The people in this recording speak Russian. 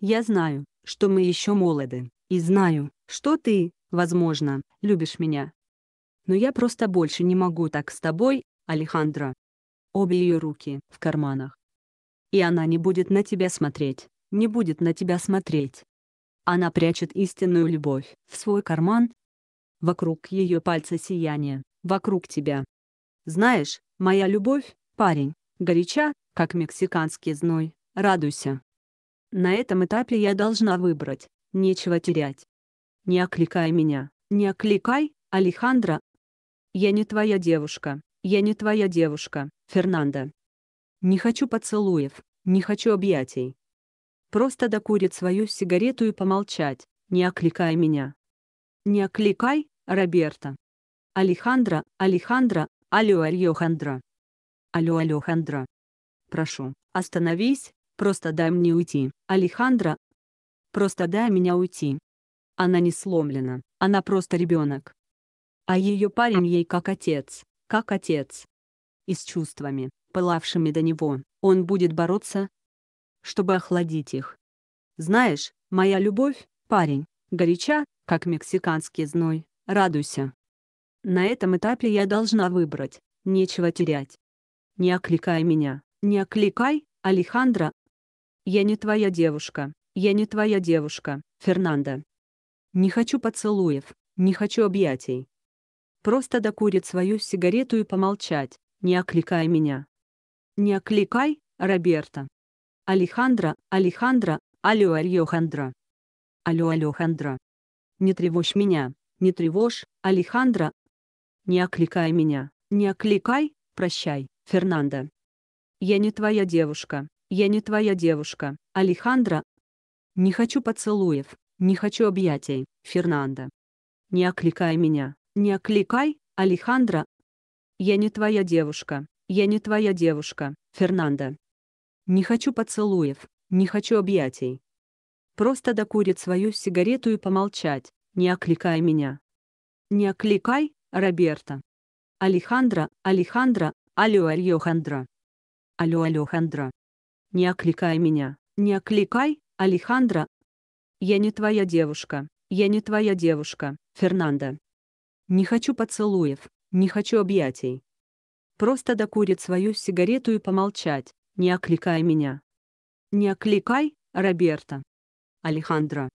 Я знаю, что мы еще молоды, и знаю, что ты, возможно, любишь меня. Но я просто больше не могу так с тобой, Алехандро. Обе ее руки в карманах. И она не будет на тебя смотреть, не будет на тебя смотреть. Она прячет истинную любовь в свой карман. Вокруг ее пальца сияние, вокруг тебя. Знаешь, моя любовь, парень, горяча, как мексиканский зной, радуйся. На этом этапе я должна выбрать, нечего терять. Не окликай меня, не окликай, Алехандро. Я не твоя девушка, я не твоя девушка, Фернандо. Не хочу поцелуев, не хочу объятий. Просто докурит свою сигарету и помолчать, не окликай меня. Не окликай, Роберто. Алехандро, Алехандро, алло Алехандро. Алло Алехандро. Прошу, остановись, Просто дай мне уйти, Алехандро. Просто дай меня уйти. Она не сломлена, она просто ребенок. А ее парень ей как отец, как отец. И с чувствами, пылавшими до него, он будет бороться, чтобы охладить их. Знаешь, моя любовь, парень, горяча, как мексиканский зной, радуйся. На этом этапе я должна выбрать, нечего терять. Не окликай меня, не окликай, Алехандро, я не твоя девушка. Я не твоя девушка, Фернанда. Не хочу поцелуев, не хочу объятий. Просто докурит свою сигарету и помолчать, не окликай меня. Не окликай, Роберта. Алехандро, Алехандро, алло Альохандро. Алло Альохандро. Не тревожь меня, не тревожь, Алехандро. Не окликай меня, не окликай, прощай, Фернанда. Я не твоя девушка, я не твоя девушка, Алехандро. Не хочу поцелуев, не хочу объятий, Фернандо. Не окликай меня, не окликай, Алехандро. Я не твоя девушка, я не твоя девушка, Фернандо. Не хочу поцелуев, не хочу объятий. Просто докурит свою сигарету и помолчать, не окликай меня. Не окликай, Роберто. Алехандро, Алехандро, алло, Алехандро. Алло, Алехандро. Не окликай меня. Не окликай, Алехандро. Я не твоя девушка. Я не твоя девушка, Фернандо. Не хочу поцелуев. Не хочу объятий. Просто докурит свою сигарету и помолчать. Не окликай меня. Не окликай, Роберто, Алехандро.